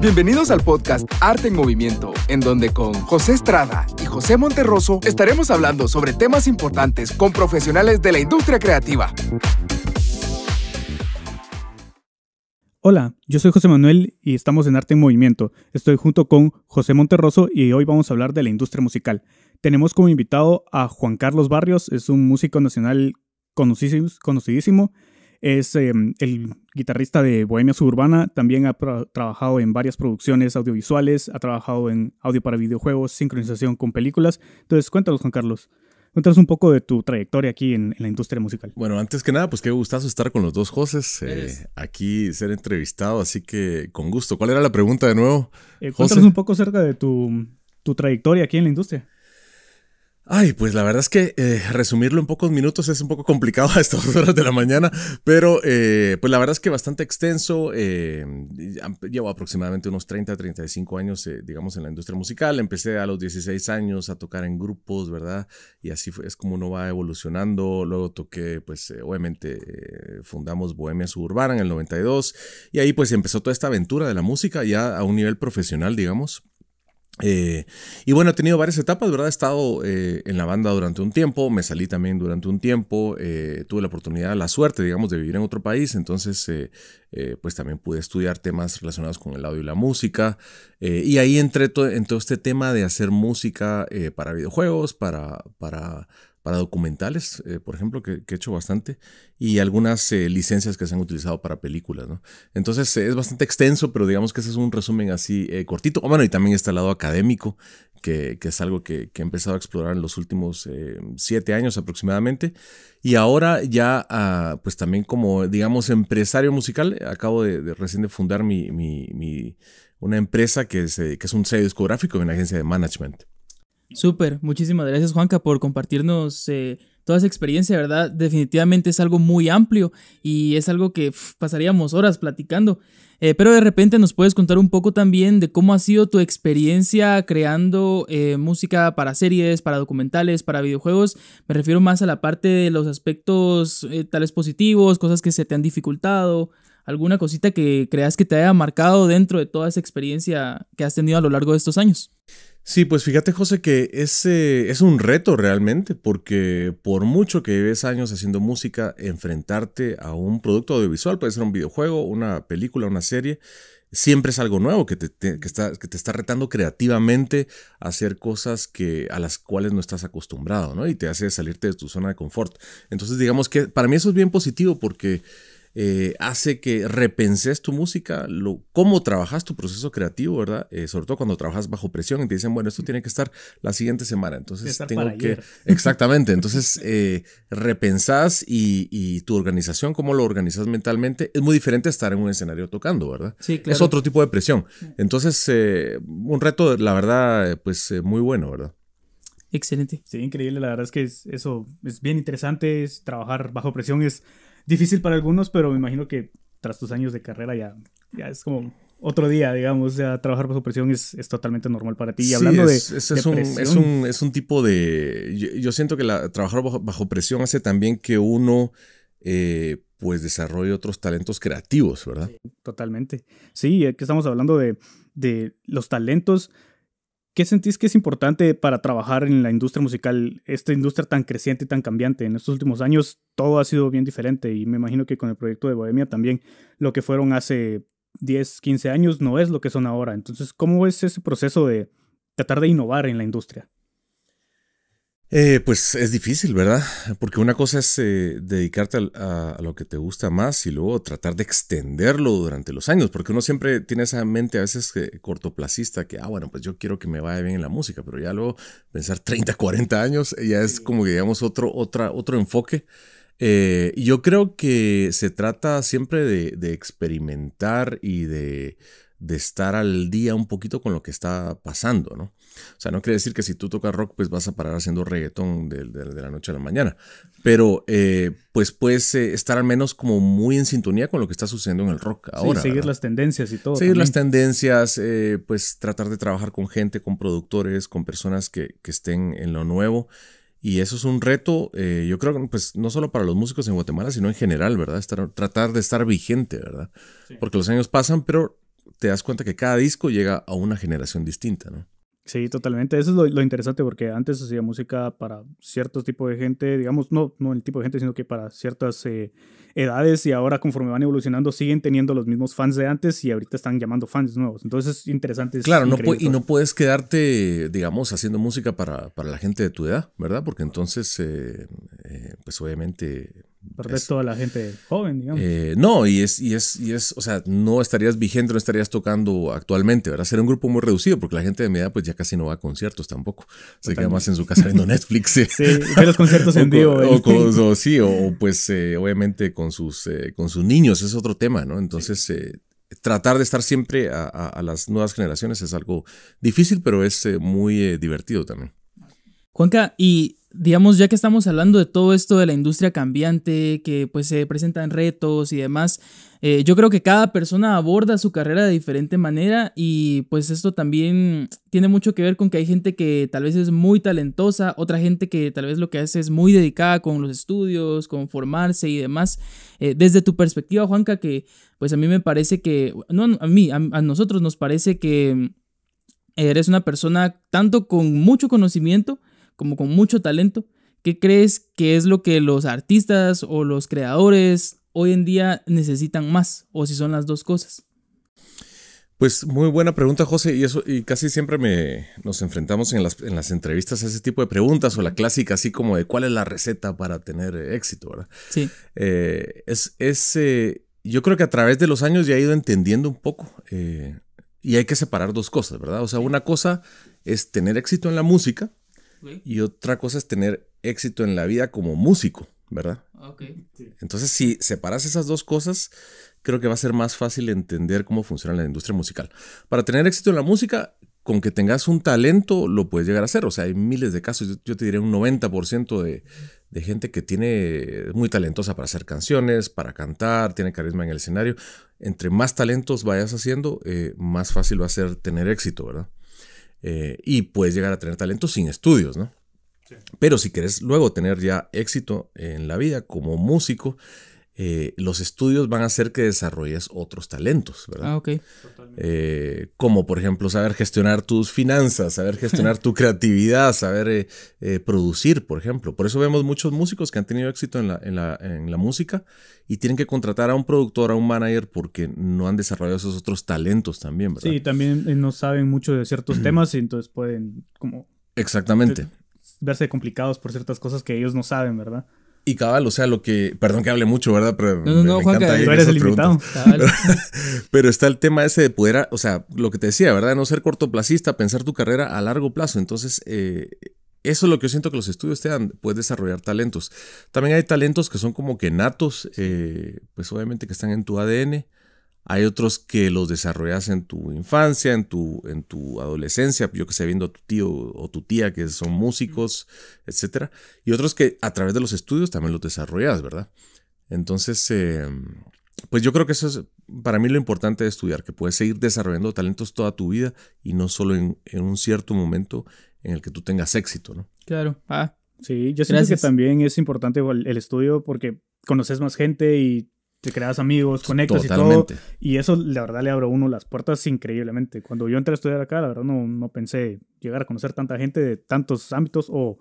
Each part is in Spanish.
Bienvenidos al podcast Arte en Movimiento, en donde con José Estrada y José Monterroso estaremos hablando sobre temas importantes con profesionales de la industria creativa. Hola, yo soy José Manuel y estamos en Arte en Movimiento. Estoy junto con José Monterroso y hoy vamos a hablar de la industria musical. Tenemos como invitado a Juan Carlos Barrios, es un músico nacional conocidísimo, es em, el guitarrista de Bohemia Suburbana, también ha trabajado en varias producciones audiovisuales, ha trabajado en audio para videojuegos, sincronización con películas. Entonces, cuéntanos, Juan Carlos. Cuéntanos un poco de tu trayectoria aquí en, la industria musical. Bueno, antes que nada, pues qué gustazo estar con los dos Joses, eh, aquí ser entrevistado, así que con gusto. ¿Cuál era la pregunta de nuevo? Eh, cuéntanos un poco acerca de tu, tu trayectoria aquí en la industria. Ay, pues la verdad es que eh, resumirlo en pocos minutos es un poco complicado a estas horas de la mañana, pero eh, pues la verdad es que bastante extenso. Eh, llevo aproximadamente unos 30, 35 años, digamos, en la industria musical. Empecé a los 16 años a tocar en grupos, ¿verdad? Y así fue, es como uno va evolucionando. Luego toqué, pues obviamente fundamos Bohemia Suburbana en el 92 y ahí pues empezó toda esta aventura de la música ya a un nivel profesional, digamos. Eh, y bueno, he tenido varias etapas, ¿verdad? He estado eh, en la banda durante un tiempo, me salí también durante un tiempo, eh, tuve la oportunidad, la suerte, digamos, de vivir en otro país, entonces pues también pude estudiar temas relacionados con el audio y la música, y ahí entré en todo este tema de hacer música para videojuegos, para, para para documentales, eh, por ejemplo, que, he hecho bastante, y algunas eh, licencias que se han utilizado para películas, ¿no? Entonces es bastante extenso, pero digamos que ese es un resumen así eh, cortito. bueno, y también está el lado académico, que, es algo que, he empezado a explorar en los últimos siete años aproximadamente. Y ahora ya, ah, pues también como, digamos, empresario musical, acabo de, recién de fundar mi, mi, una empresa que que es un sello discográfico y una agencia de management. Súper, muchísimas gracias Juanca por compartirnos eh, toda esa experiencia, ¿verdad? Definitivamente es algo muy amplio y es algo que pasaríamos horas platicando, eh, pero de repente nos puedes contar un poco también de cómo ha sido tu experiencia creando eh, música para series, para documentales, para videojuegos. Me refiero más a la parte de los aspectos tales positivos, cosas que se te han dificultado, alguna cosita que creas que te haya marcado dentro de toda esa experiencia que has tenido a lo largo de estos años. Sí, pues fíjate José que ese es un reto realmente, porque por mucho que lleves años haciendo música, enfrentarte a un producto audiovisual, puede ser un videojuego, una película, una serie, siempre es algo nuevo que te, que está, te está retando creativamente a hacer cosas que, a las cuales no estás acostumbrado, ¿no? Y te hace salirte de tu zona de confort. Entonces digamos que para mí eso es bien positivo porque eh, hace que repenses tu música, lo, cómo trabajas tu proceso creativo, ¿verdad? Eh, sobre todo cuando trabajas bajo presión y te dicen, bueno, esto tiene que estar la siguiente semana, entonces tengo que... Exactamente, entonces eh, repensás y, tu organización, cómo lo organizas mentalmente, es muy diferente estar en un escenario tocando, ¿verdad? Sí, claro. Es otro tipo de presión. Entonces, eh, un reto, la verdad, pues muy bueno, ¿verdad? Excelente. Sí, increíble, la verdad es que eso es bien interesante, es trabajar bajo presión es difícil para algunos, pero me imagino que tras tus años de carrera ya, ya es como otro día, digamos, ya trabajar bajo presión es, totalmente normal para ti. Y hablando de, es, un, es, un, tipo de... Yo, siento que la, trabajar bajo, presión hace también que uno... Eh, pues desarrolle otros talentos creativos, ¿verdad? totalmente. Sí, que estamos hablando de, de los talentos, ¿Qué sentís que es importante para trabajar en la industria musical, esta industria tan creciente y tan cambiante? En estos últimos años todo ha sido bien diferente y me imagino que con el proyecto de Bohemia también lo que fueron hace 10, 15 años no es lo que son ahora. Entonces, ¿cómo es ese proceso de tratar de innovar en la industria? Eh, pues es difícil, ¿verdad? Porque una cosa es eh, dedicarte a, lo que te gusta más y luego tratar de extenderlo durante los años, porque uno siempre tiene esa mente a veces cortoplacista que, ah, bueno, pues yo quiero que me vaya bien en la música, pero ya luego pensar 30, 40 años eh, ya es como que digamos otro, otra, otro enfoque. Eh, yo creo que se trata siempre de experimentar y de de estar al día un poquito con lo que está pasando, ¿no? O sea, no quiere decir que si tú tocas rock, pues vas a parar haciendo reggaetón de, la noche a la mañana, pero eh, pues puedes eh, estar al menos como muy en sintonía con lo que está sucediendo en el rock ahora. Sí, seguir las tendencias y todo. Seguir las tendencias, eh, pues tratar de trabajar con gente, con productores, con personas que, estén en lo nuevo. Y eso es un reto, yo creo que pues, no solo para los músicos en Guatemala, sino en general, ¿verdad? Estar, tratar de estar vigente, ¿verdad? Porque los años pasan, pero te das cuenta que cada disco llega a una generación distinta, ¿no? Sí, totalmente. Eso es lo, interesante porque antes hacía música para ciertos tipos de gente, digamos, no, no el tipo de gente, sino que para ciertas eh, edades y ahora conforme van evolucionando siguen teniendo los mismos fans de antes y ahorita están llamando fans nuevos. Entonces es interesante. claro, no y no puedes quedarte, digamos, haciendo música para, la gente de tu edad, ¿verdad? Porque entonces, eh, eh, pues obviamente través a toda la gente joven, digamos. Eh, no, y es, y, es, y es, o sea, no estarías vigente, no estarías tocando actualmente, ¿verdad? ser un grupo muy reducido porque la gente de mi edad pues ya casi no va a conciertos tampoco. Se queda más en su casa viendo Netflix. sí, los conciertos en vivo. O, sí, o pues eh, obviamente con sus, eh, con sus niños, es otro tema, ¿no? Entonces... tratar de estar siempre a, las nuevas generaciones es algo difícil, pero es muy divertido también. Juanca, y digamos, ya que estamos hablando de todo esto de la industria cambiante, que pues se presentan retos y demás, eh, yo creo que cada persona aborda su carrera de diferente manera y pues esto también tiene mucho que ver con que hay gente que tal vez es muy talentosa, otra gente que tal vez lo que hace es muy dedicada con los estudios, con formarse y demás. Eh, desde tu perspectiva, Juanca, que pues a mí me parece que, no, a mí, a nosotros nos parece que eh, eres una persona tanto con mucho conocimiento, como con mucho talento. ¿Qué crees que es lo que los artistas o los creadores hoy en día necesitan más? ¿O si son las dos cosas? Pues muy buena pregunta, José, y eso, y casi siempre me, nos enfrentamos en las, entrevistas a ese tipo de preguntas, o la clásica, así como de cuál es la receta para tener éxito, ¿verdad? Sí. Eh, es, ese eh, yo creo que a través de los años ya he ido entendiendo un poco, eh, y hay que separar dos cosas, ¿verdad? O sea, una cosa es tener éxito en la música, y otra cosa es tener éxito en la vida como músico, ¿verdad? Entonces, si separas esas dos cosas, creo que va a ser más fácil entender cómo funciona la industria musical. Para tener éxito en la música, con que tengas un talento, lo puedes llegar a hacer. O sea, hay miles de casos. Yo, te diré un 90% de, gente que tiene muy talentosa para hacer canciones, para cantar, tiene carisma en el escenario. Entre más talentos vayas haciendo, eh, más fácil va a ser tener éxito, ¿verdad? Eh, y puedes llegar a tener talento sin estudios, ¿no? Pero si quieres luego tener ya éxito en la vida como músico, eh, los estudios van a hacer que desarrolles otros talentos, ¿verdad? Ah, ok. Eh, como por ejemplo saber gestionar tus finanzas, saber gestionar tu creatividad, saber eh, eh, producir, por ejemplo. Por eso vemos muchos músicos que han tenido éxito en la, en la música y tienen que contratar a un productor, a un manager, porque no han desarrollado esos otros talentos también, ¿verdad? Sí, también no saben mucho de ciertos temas y entonces pueden como... Exactamente. Verse complicados por ciertas cosas que ellos no saben, ¿verdad? Y cabal, o sea, lo que. Perdón que hable mucho, ¿verdad? Pero no, Juan, eres el Pero, está el tema ese de poder, o sea, lo que te decía, ¿verdad? No ser cortoplacista, pensar tu carrera a largo plazo. Entonces, eh, eso es lo que yo siento que los estudios te dan, puedes desarrollar talentos. También hay talentos que son como que natos, eh, pues obviamente que están en tu ADN. Hay otros que los desarrollas en tu infancia, en tu, en tu adolescencia, yo que sé, viendo a tu tío o tu tía que son músicos, etc. Y otros que a través de los estudios también los desarrollas, ¿verdad? Entonces, em, pues yo creo que eso es para mí lo importante de estudiar, que puedes seguir desarrollando talentos toda tu vida y no solo en, un cierto momento en el que tú tengas éxito, ¿no? Claro. Ah, sí, yo sé que también es importante el estudio porque conoces más gente y te creas amigos, conectas y todo. Y eso, la verdad, le abro a uno las puertas increíblemente. Cuando yo entré a estudiar acá, la verdad, no, no pensé llegar a conocer tanta gente de tantos ámbitos o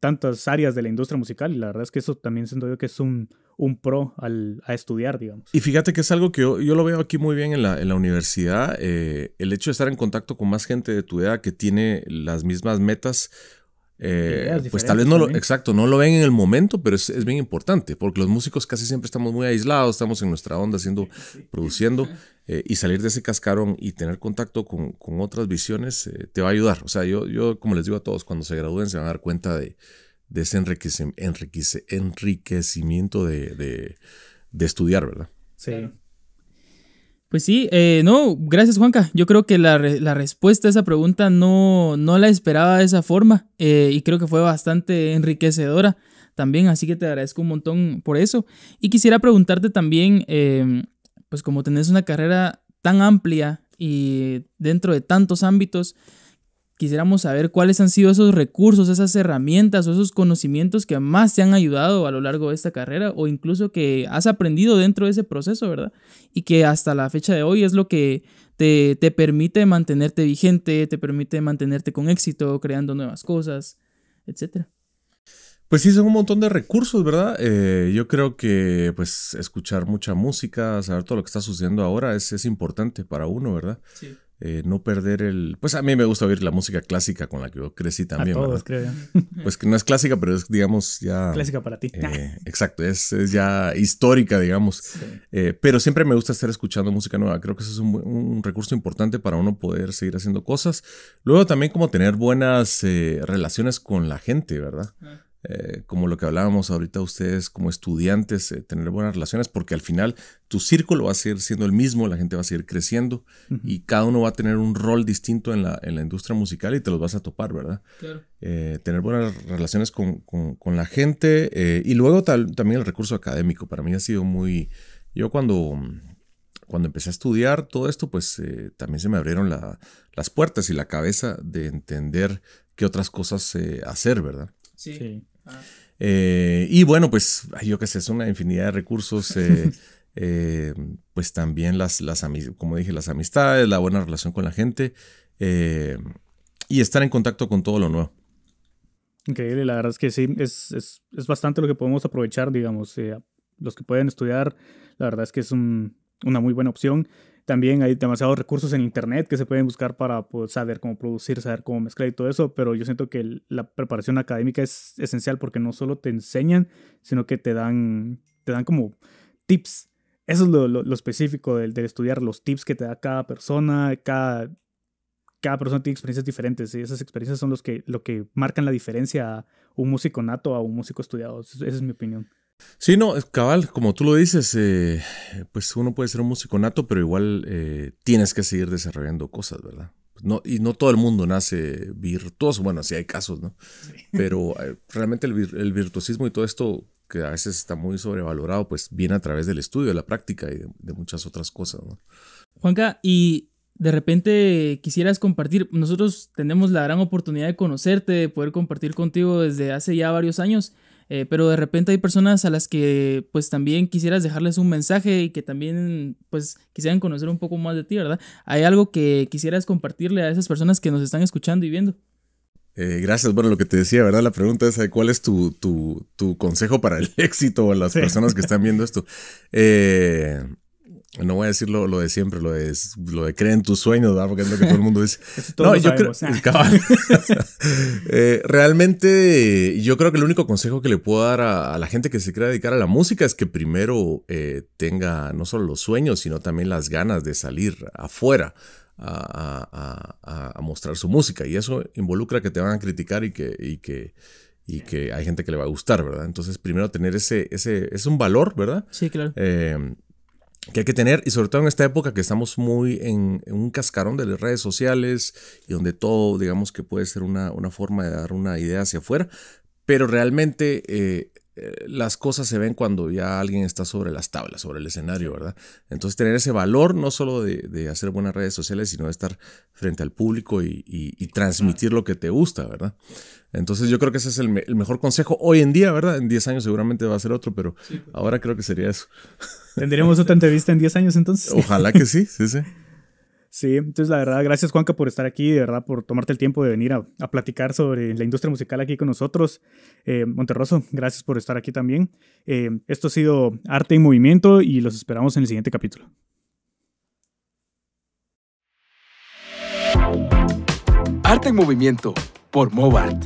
tantas áreas de la industria musical. Y la verdad es que eso también siento yo que es un, un pro al, a estudiar, digamos. Y fíjate que es algo que yo, yo lo veo aquí muy bien en la, en la universidad, eh, el hecho de estar en contacto con más gente de tu edad que tiene las mismas metas eh, pues tal vez no lo, exacto, no lo ven en el momento, pero es, bien importante, porque los músicos casi siempre estamos muy aislados, estamos en nuestra onda haciendo, produciendo, eh, y salir de ese cascarón y tener contacto con, otras visiones eh, te va a ayudar. O sea, yo, yo, como les digo a todos, cuando se gradúen se van a dar cuenta de, de ese enriquecimiento de, estudiar, ¿verdad? Sí. Pues sí, eh, no, gracias Juanca. Yo creo que la, la, respuesta a esa pregunta no, no la esperaba de esa forma eh, y creo que fue bastante enriquecedora también, así que te agradezco un montón por eso. Y quisiera preguntarte también, eh, pues como tenés una carrera tan amplia y dentro de tantos ámbitos, quisiéramos saber cuáles han sido esos recursos, esas herramientas o esos conocimientos que más te han ayudado a lo largo de esta carrera o incluso que has aprendido dentro de ese proceso, ¿verdad? Y que hasta la fecha de hoy es lo que te, permite mantenerte vigente, te permite mantenerte con éxito, creando nuevas cosas, etcétera. Pues sí, son un montón de recursos, ¿verdad? Eh, yo creo que pues escuchar mucha música, saber todo lo que está sucediendo ahora es, es importante para uno, ¿verdad? Sí. Eh, no perder el... Pues a mí me gusta oír la música clásica con la que yo crecí también. A todos, creo Pues que no es clásica, pero es, digamos, ya... Clásica para ti. Eh, exacto, es, ya histórica, digamos. Eh, pero siempre me gusta estar escuchando música nueva. Creo que eso es un, recurso importante para uno poder seguir haciendo cosas. Luego también como tener buenas relaciones con la gente, ¿verdad? Ah. Eh, como lo que hablábamos ahorita ustedes como estudiantes, eh, tener buenas relaciones, porque al final tu círculo va a seguir siendo el mismo, la gente va a seguir creciendo y cada uno va a tener un rol distinto en la, en la industria musical y te los vas a topar, ¿verdad? Claro. Eh, tener buenas relaciones con, la gente y luego también el recurso académico. Para mí ha sido muy... Yo cuando cuando empecé a estudiar todo esto, pues también se me abrieron las puertas y la cabeza de entender qué otras cosas hacer, ¿verdad? Sí. sí. Eh, y bueno, pues yo qué sé, es una infinidad de recursos. Eh, eh, pues también las, las como dije, las amistades, la buena relación con la gente y estar en contacto con todo lo nuevo. Increíble, la verdad es que sí, es, es bastante lo que podemos aprovechar, digamos. los que pueden estudiar, la verdad es que es una muy buena opción. También hay demasiados recursos en Internet que se pueden buscar para pues, saber cómo producir, saber cómo mezclar y todo eso, pero yo siento que la preparación académica es esencial porque no solo te enseñan, sino que te dan, te dan como tips. Eso es lo, específico del, del, estudiar, los tips que te da cada persona, cada, cada persona tiene experiencias diferentes y esas experiencias son los que, lo que marcan la diferencia a un músico nato a un músico estudiado. Esa es mi opinión. Sí, no, cabal, como tú lo dices, eh, pues uno puede ser un músico nato, pero igual eh, tienes que seguir desarrollando cosas, ¿verdad? No, y no todo el mundo nace virtuoso, bueno, sí hay casos, ¿no? Pero eh, realmente el, virtuosismo y todo esto, que a veces está muy sobrevalorado, pues viene a través del estudio, de la práctica y de, de muchas otras cosas, ¿no? Juanca, y de repente quisieras compartir, nosotros tenemos la gran oportunidad de conocerte, de poder compartir contigo desde hace ya varios años. Eh, pero de repente hay personas a las que pues también quisieras dejarles un mensaje y que también pues quisieran conocer un poco más de ti, ¿verdad? ¿Hay algo que quisieras compartirle a esas personas que nos están escuchando y viendo? Eh, gracias. Bueno, lo que te decía, ¿verdad? La pregunta es, eh, ¿cuál es tu, tu, tu consejo para el éxito a las personas que están viendo esto? Eh, no voy a decir lo, de siempre, lo de, lo de en tus sueños, ¿verdad? Porque es lo que todo el mundo dice. no, yo ah. eh, realmente, yo creo que el único consejo que le puedo dar a, la gente que se quiera dedicar a la música es que primero eh, tenga no solo los sueños, sino también las ganas de salir afuera. A, mostrar su música y eso involucra que te van a criticar y que, y que, y que hay gente que le va a gustar, ¿verdad? Entonces, primero tener ese, ese, es un valor, ¿verdad? Sí, claro. Eh, que hay que tener y sobre todo en esta época que estamos muy en, un cascarón de las redes sociales y donde todo digamos que puede ser una, una forma de dar una idea hacia afuera, pero realmente eh, eh, las cosas se ven cuando ya alguien está sobre las tablas, sobre el escenario, ¿verdad? Entonces tener ese valor no solo de, hacer buenas redes sociales, sino de estar frente al público y, transmitir lo que te gusta, ¿verdad? Entonces yo creo que ese es el, mejor consejo hoy en día, ¿verdad? En 10 años seguramente va a ser otro, pero pues. ahora creo que sería eso. ¿Tendríamos otra entrevista en 10 años entonces? Ojalá que sí, sí, sí. Sí, entonces la verdad, gracias Juanca por estar aquí, de verdad, por tomarte el tiempo de venir a, platicar sobre la industria musical aquí con nosotros. Eh, Monterroso, gracias por estar aquí también. Eh, esto ha sido Arte en Movimiento y los esperamos en el siguiente capítulo. Arte en Movimiento por Mobart.